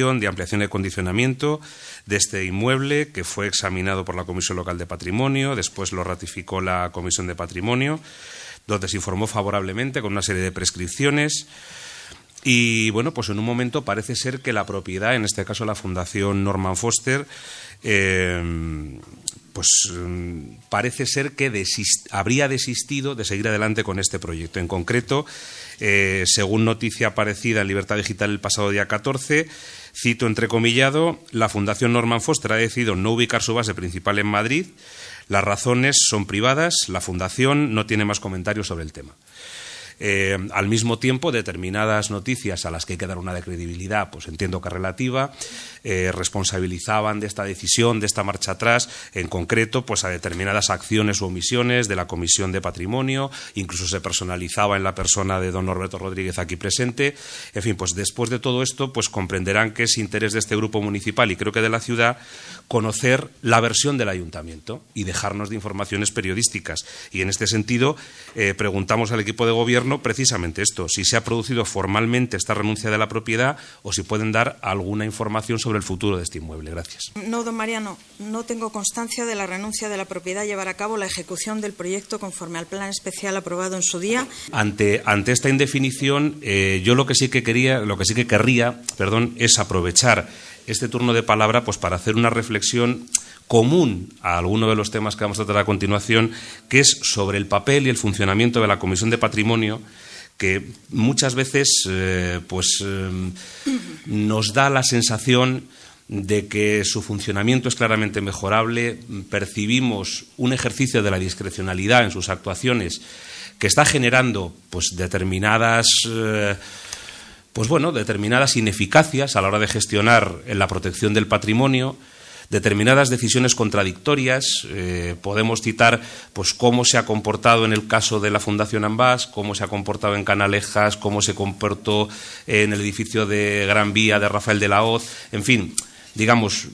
de ampliación de condicionamiento de este inmueble que fue examinado por la Comisión Local de Patrimonio, después lo ratificó la Comisión de Patrimonio, donde se informó favorablemente con una serie de prescripciones. Y bueno, pues en un momento parece ser que la propiedad, en este caso la Fundación Norman Foster, eh, pues mm, parece ser que habría desistido de seguir adelante con este proyecto. En concreto, eh, según noticia aparecida en Libertad Digital el pasado día 14, cito entrecomillado, la Fundación Norman Foster ha decidido no ubicar su base principal en Madrid. Las razones son privadas, la Fundación no tiene más comentarios sobre el tema. Eh, al mismo tiempo, determinadas noticias a las que hay que dar una de credibilidad, pues entiendo que relativa, eh, responsabilizaban de esta decisión, de esta marcha atrás, en concreto, pues a determinadas acciones o omisiones de la Comisión de Patrimonio, incluso se personalizaba en la persona de don Norberto Rodríguez aquí presente. En fin, pues después de todo esto, pues comprenderán que es interés de este grupo municipal y creo que de la ciudad conocer la versión del ayuntamiento y dejarnos de informaciones periodísticas. Y en este sentido, eh, preguntamos al equipo de gobierno precisamente esto, si se ha producido formalmente esta renuncia de la propiedad o si pueden dar alguna información sobre el futuro de este inmueble. Gracias. No, don Mariano, no tengo constancia de la renuncia de la propiedad llevar a cabo la ejecución del proyecto conforme al plan especial aprobado en su día. Ante, ante esta indefinición, eh, yo lo que sí que quería, lo que sí que querría, perdón, es aprovechar este turno de palabra pues, para hacer una reflexión común a alguno de los temas que vamos a tratar a continuación, que es sobre el papel y el funcionamiento de la Comisión de Patrimonio, que muchas veces eh, pues, eh, nos da la sensación de que su funcionamiento es claramente mejorable, percibimos un ejercicio de la discrecionalidad en sus actuaciones que está generando pues determinadas eh, pues bueno, determinadas ineficacias a la hora de gestionar la protección del patrimonio, determinadas decisiones contradictorias. Eh, podemos citar pues, cómo se ha comportado en el caso de la Fundación Ambas, cómo se ha comportado en Canalejas, cómo se comportó en el edificio de Gran Vía de Rafael de la Hoz. En fin, digamos,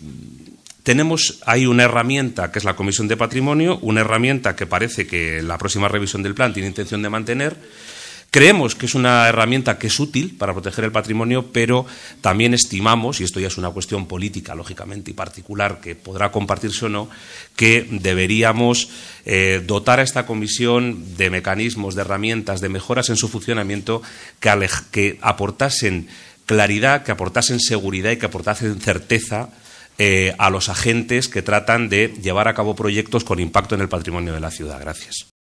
tenemos ahí una herramienta que es la Comisión de Patrimonio, una herramienta que parece que la próxima revisión del plan tiene intención de mantener Creemos que es una herramienta que es útil para proteger el patrimonio, pero también estimamos, y esto ya es una cuestión política, lógicamente, y particular, que podrá compartirse o no, que deberíamos eh, dotar a esta comisión de mecanismos, de herramientas, de mejoras en su funcionamiento que, aportasen claridad, que aportasen seguridad y que aportasen certeza eh, a los agentes que tratan de llevar a cabo proyectos con impacto en el patrimonio de la ciudad. Gracias.